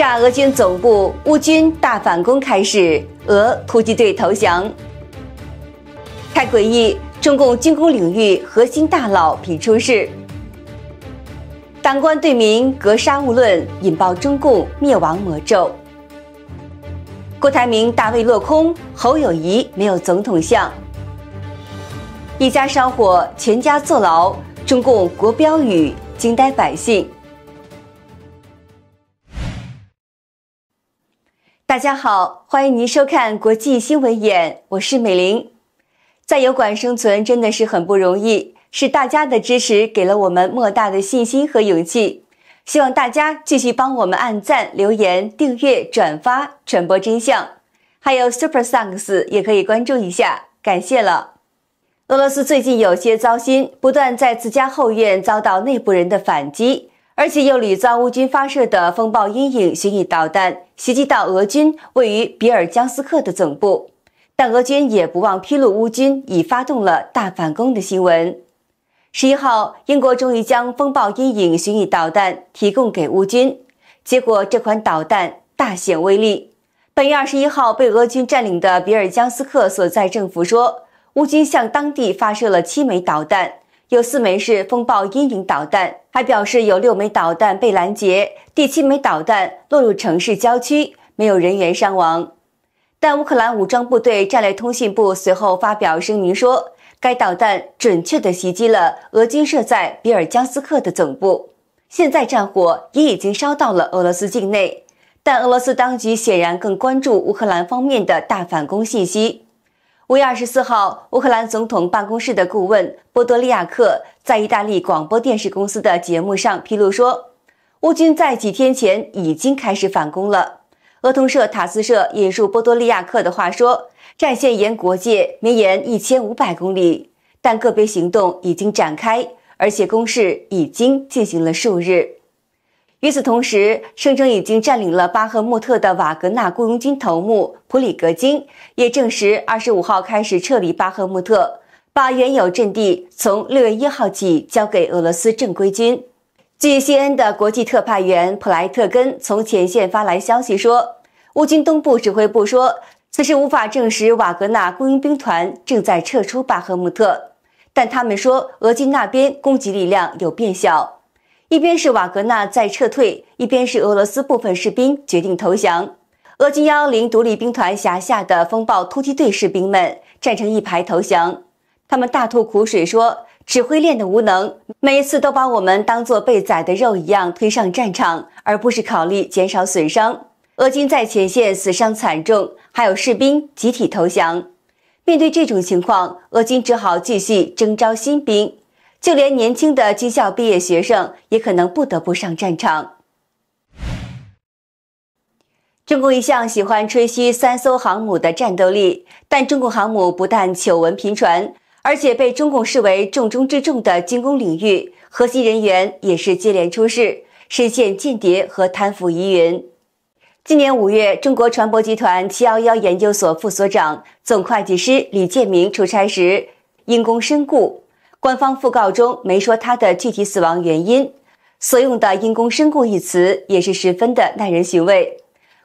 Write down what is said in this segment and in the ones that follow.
炸俄军总部，乌军大反攻开始，俄突击队投降。太诡异！中共军工领域核心大佬频出事，党官对民格杀勿论，引爆中共灭亡魔咒。郭台铭大位落空，侯友谊没有总统相，一家烧火，全家坐牢，中共国标语惊呆百姓。大家好，欢迎您收看《国际新闻眼》，我是美玲。在油管生存真的是很不容易，是大家的支持给了我们莫大的信心和勇气。希望大家继续帮我们按赞、留言、订阅、转发，传播真相。还有 Super t h a n k s 也可以关注一下，感谢了。俄罗斯最近有些糟心，不断在自家后院遭到内部人的反击。而且又屡遭乌军发射的“风暴阴影”巡弋导弹袭击到俄军位于比尔江斯克的总部，但俄军也不忘披露乌军已发动了大反攻的新闻。十一号，英国终于将“风暴阴影”巡弋导弹提供给乌军，结果这款导弹大显威力。本月二十一号，被俄军占领的比尔江斯克所在政府说，乌军向当地发射了七枚导弹。有四枚是风暴阴影导弹，还表示有六枚导弹被拦截，第七枚导弹落入城市郊区，没有人员伤亡。但乌克兰武装部队战略通信部随后发表声明说，该导弹准确地袭击了俄军设在比尔加斯克的总部。现在战火也已经烧到了俄罗斯境内，但俄罗斯当局显然更关注乌克兰方面的大反攻信息。五月二十四号，乌克兰总统办公室的顾问波多利亚克在意大利广播电视公司的节目上披露说，乌军在几天前已经开始反攻了。俄通社塔斯社引述波多利亚克的话说，战线沿国界绵延一千五百公里，但个别行动已经展开，而且攻势已经进行了数日。与此同时，声称已经占领了巴赫穆特的瓦格纳雇佣军头目普里格金也证实，二十五号开始撤离巴赫穆特，把原有阵地从六月一号起交给俄罗斯正规军。据 CNN 的国际特派员普莱特根从前线发来消息说，乌军东部指挥部说，此时无法证实瓦格纳雇佣兵团正在撤出巴赫穆特，但他们说俄军那边攻击力量有变小。一边是瓦格纳在撤退，一边是俄罗斯部分士兵决定投降。俄军幺零独立兵团辖下的风暴突击队士兵们站成一排投降，他们大吐苦水说：“指挥链的无能，每一次都把我们当作被宰的肉一样推上战场，而不是考虑减少损伤。”俄军在前线死伤惨重，还有士兵集体投降。面对这种情况，俄军只好继续征招新兵。就连年轻的军校毕业学生也可能不得不上战场。中共一向喜欢吹嘘三艘航母的战斗力，但中共航母不但丑闻频传，而且被中共视为重中之重的军工领域，核心人员也是接连出事，深陷间谍和贪腐疑云。今年五月，中国船舶集团七幺幺研究所副所长、总会计师李建明出差时因公身故。官方讣告中没说他的具体死亡原因，所用的“因公身故”一词也是十分的耐人寻味。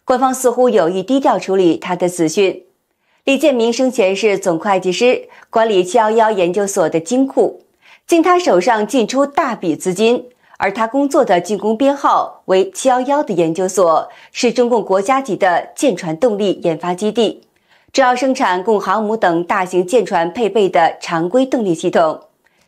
官方似乎有意低调处理他的死讯。李建明生前是总会计师，管理711研究所的金库，经他手上进出大笔资金。而他工作的进工编号为711的研究所，是中共国家级的舰船动力研发基地，主要生产供航母等大型舰船配备的常规动力系统。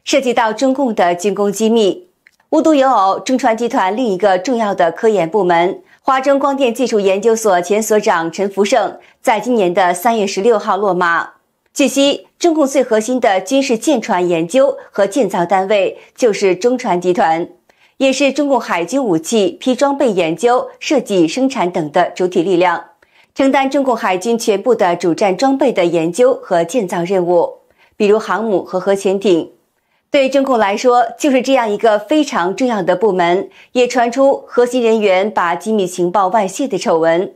涉及到中共的军工机密，无独有偶，中船集团另一个重要的科研部门——华中光电技术研究所前所长陈福胜，在今年的三月十六号落马。据悉，中共最核心的军事舰船研究和建造单位就是中船集团，也是中共海军武器批装备研究、设计、生产等的主体力量，承担中共海军全部的主战装备的研究和建造任务，比如航母和核潜艇。对中控来说，就是这样一个非常重要的部门，也传出核心人员把机密情报外泄的丑闻。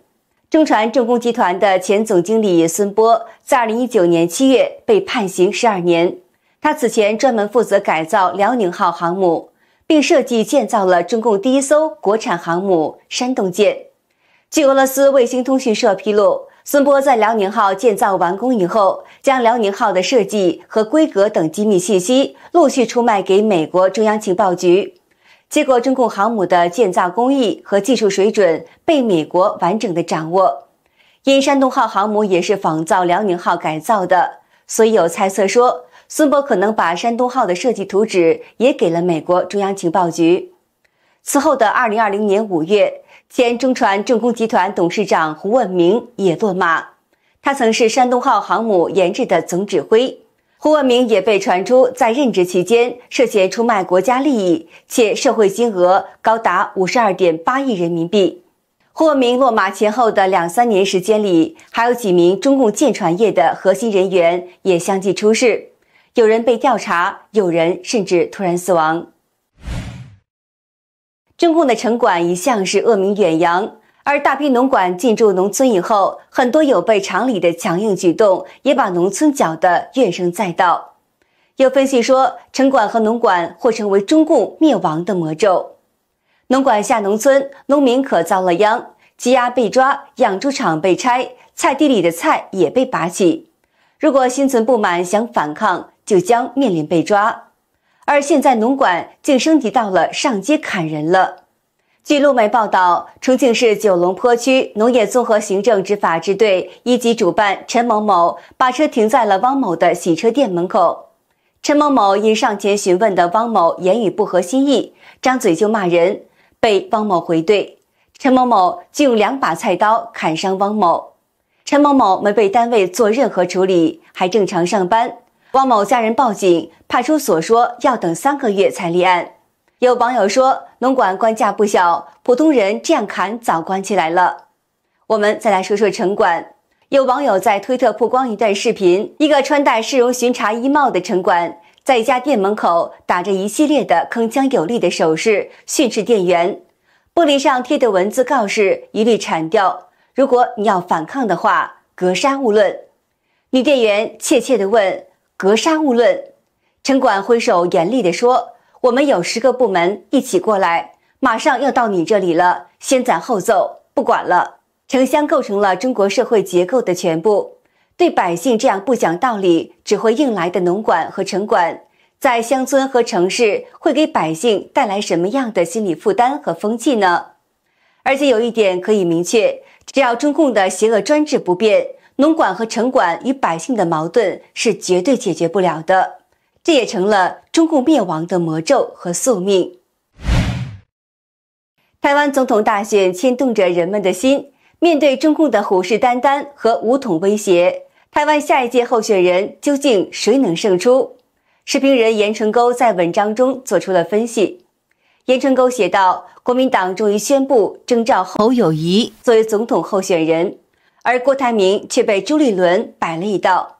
中传重工集团的前总经理孙波，在二零一九年七月被判刑十二年。他此前专门负责改造辽宁号航母，并设计建造了中共第一艘国产航母山东舰。据俄罗斯卫星通讯社披露。孙波在辽宁号建造完工以后，将辽宁号的设计和规格等机密信息陆续出卖给美国中央情报局，结果，中共航母的建造工艺和技术水准被美国完整的掌握。因山东号航母也是仿造辽宁号改造的，所以有猜测说，孙波可能把山东号的设计图纸也给了美国中央情报局。此后的二零二零年五月。前中船重工集团董事长胡文明也落马，他曾是山东号航母研制的总指挥。胡文明也被传出在任职期间涉嫌出卖国家利益，且受贿金额高达五十二点八亿人民币。胡文明落马前后的两三年时间里，还有几名中共舰船业的核心人员也相继出事，有人被调查，有人甚至突然死亡。中共的城管一向是恶名远扬，而大批农管进驻农村以后，很多有悖常理的强硬举动，也把农村搅得怨声载道。有分析说，城管和农管或成为中共灭亡的魔咒。农管下农村，农民可遭了殃：鸡鸭被抓，养猪场被拆，菜地里的菜也被拔起。如果心存不满想反抗，就将面临被抓。而现在，农管竟升级到了上街砍人了。据路媒报道，重庆市九龙坡区农业综合行政执法支队一级主办陈某某把车停在了汪某的洗车店门口。陈某某因上前询问的汪某言语不合心意，张嘴就骂人，被汪某回怼，陈某某就用两把菜刀砍伤汪某。陈某某没被单位做任何处理，还正常上班。汪某家人报警，派出所说要等三个月才立案。有网友说，农管官架不小，普通人这样砍早关起来了。我们再来说说城管。有网友在推特曝光一段视频：一个穿戴市容巡查衣帽的城管，在一家店门口打着一系列的铿锵有力的手势训斥店员，玻璃上贴的文字告示一律铲掉。如果你要反抗的话，格杀勿论。女店员怯怯地问。格杀勿论！城管挥手严厉地说：“我们有十个部门一起过来，马上要到你这里了。先斩后奏，不管了。”城乡构成了中国社会结构的全部，对百姓这样不讲道理、只会硬来的农管和城管，在乡村和城市会给百姓带来什么样的心理负担和风气呢？而且有一点可以明确：只要中共的邪恶专制不变。农管和城管与百姓的矛盾是绝对解决不了的，这也成了中共灭亡的魔咒和宿命。台湾总统大选牵动着人们的心，面对中共的虎视眈眈和武统威胁，台湾下一届候选人究竟谁能胜出？视频人严成沟在文章中做出了分析。严成沟写道：“国民党终于宣布征召侯友谊作为总统候选人。”而郭台铭却被朱立伦摆了一道，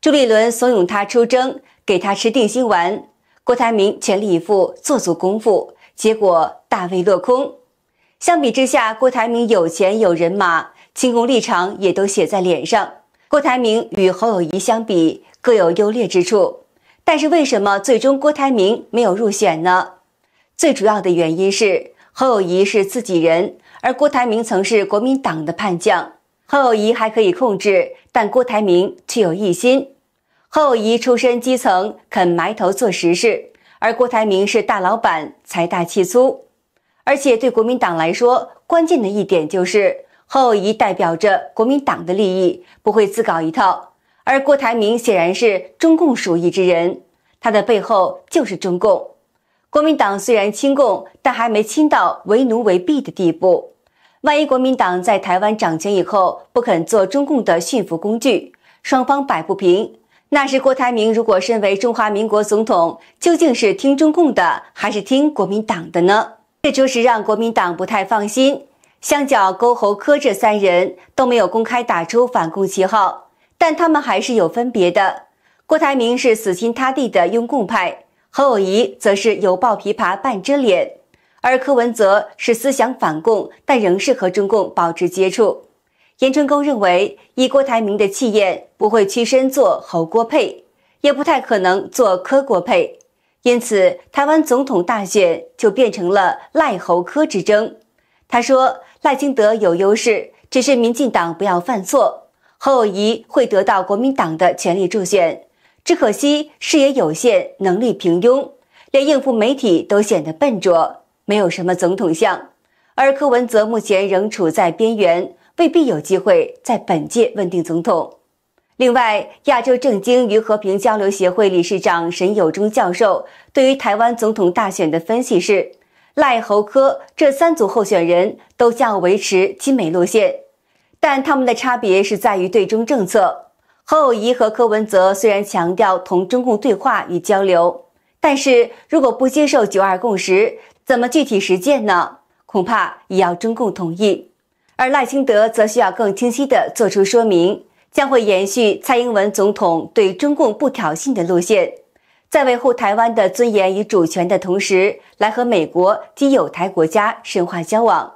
朱立伦怂恿他出征，给他吃定心丸。郭台铭全力以赴，做足功夫，结果大为落空。相比之下，郭台铭有钱有人马，亲共立场也都写在脸上。郭台铭与侯友谊相比，各有优劣之处。但是为什么最终郭台铭没有入选呢？最主要的原因是侯友谊是自己人，而郭台铭曾是国民党的叛将。侯友谊还可以控制，但郭台铭却有异心。侯友谊出身基层，肯埋头做实事，而郭台铭是大老板，财大气粗。而且对国民党来说，关键的一点就是侯友谊代表着国民党的利益，不会自搞一套；而郭台铭显然是中共属意之人，他的背后就是中共。国民党虽然亲共，但还没亲到为奴为婢的地步。万一国民党在台湾掌权以后不肯做中共的驯服工具，双方摆不平，那时郭台铭如果身为中华民国总统，究竟是听中共的还是听国民党的呢？这就是让国民党不太放心。相较沟侯、科这三人都没有公开打出反共旗号，但他们还是有分别的。郭台铭是死心塌地的拥共派，侯友谊则是犹抱琵琶半遮脸。而柯文哲是思想反共，但仍是和中共保持接触。严春沟认为，以郭台铭的气焰，不会屈身做侯郭配，也不太可能做柯郭配，因此台湾总统大选就变成了赖侯柯之争。他说，赖清德有优势，只是民进党不要犯错。侯友谊会得到国民党的全力助选，只可惜视野有限，能力平庸，连应付媒体都显得笨拙。没有什么总统相，而柯文哲目前仍处在边缘，未必有机会在本届问定总统。另外，亚洲政经与和平交流协会理事长沈友忠教授对于台湾总统大选的分析是：赖、侯、柯这三组候选人都将维持亲美路线，但他们的差别是在于对中政策。侯友谊和柯文哲虽然强调同中共对话与交流，但是如果不接受九二共识，怎么具体实践呢？恐怕也要中共同意，而赖清德则需要更清晰的做出说明，将会延续蔡英文总统对中共不挑衅的路线，在维护台湾的尊严与主权的同时，来和美国及友台国家深化交往。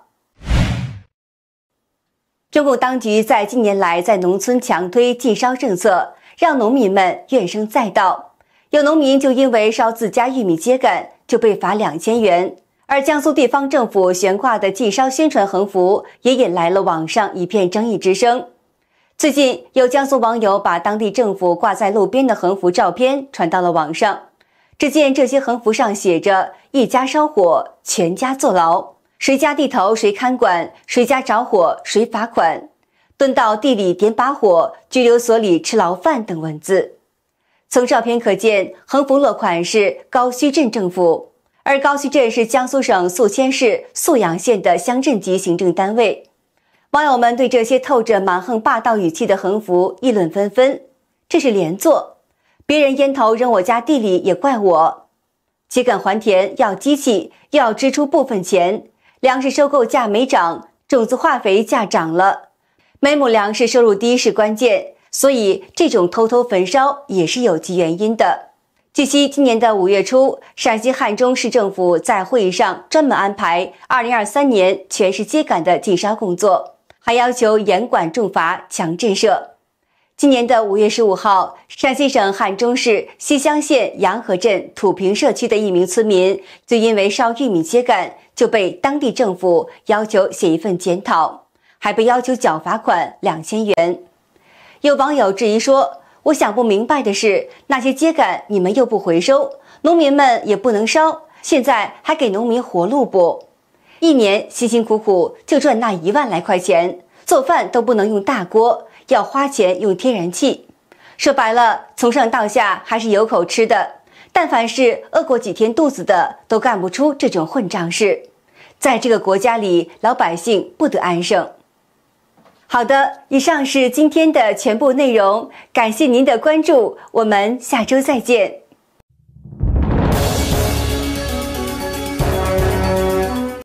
中共当局在近年来在农村强推禁烧政策，让农民们怨声载道，有农民就因为烧自家玉米秸秆就被罚两千元。而江苏地方政府悬挂的禁烧宣传横幅，也引来了网上一片争议之声。最近，有江苏网友把当地政府挂在路边的横幅照片传到了网上。只见这些横幅上写着“一家烧火，全家坐牢；谁家地头谁看管，谁家着火谁罚款；蹲到地里点把火，拘留所里吃牢饭”等文字。从照片可见，横幅落款是高圩镇政府。而高溪镇是江苏省宿迁市沭阳县的乡镇级行政单位。网友们对这些透着蛮横霸道语气的横幅议论纷纷。这是连坐，别人烟头扔我家地里也怪我。秸秆还田要机器，要支出部分钱，粮食收购价没涨，种子化肥价涨了，每亩粮食收入低是关键，所以这种偷偷焚烧也是有其原因的。据悉，今年的五月初，陕西汉中市政府在会议上专门安排2023年全市秸秆的禁烧工作，还要求严管重罚、强震慑。今年的五月十五号，陕西省汉中市西乡县洋河镇土坪社区的一名村民，就因为烧玉米秸秆，就被当地政府要求写一份检讨，还被要求缴罚款两千元。有网友质疑说。我想不明白的是，那些秸秆你们又不回收，农民们也不能烧，现在还给农民活路不？一年辛辛苦苦就赚那一万来块钱，做饭都不能用大锅，要花钱用天然气。说白了，从上到下还是有口吃的。但凡是饿过几天肚子的，都干不出这种混账事。在这个国家里，老百姓不得安生。好的，以上是今天的全部内容，感谢您的关注，我们下周再见。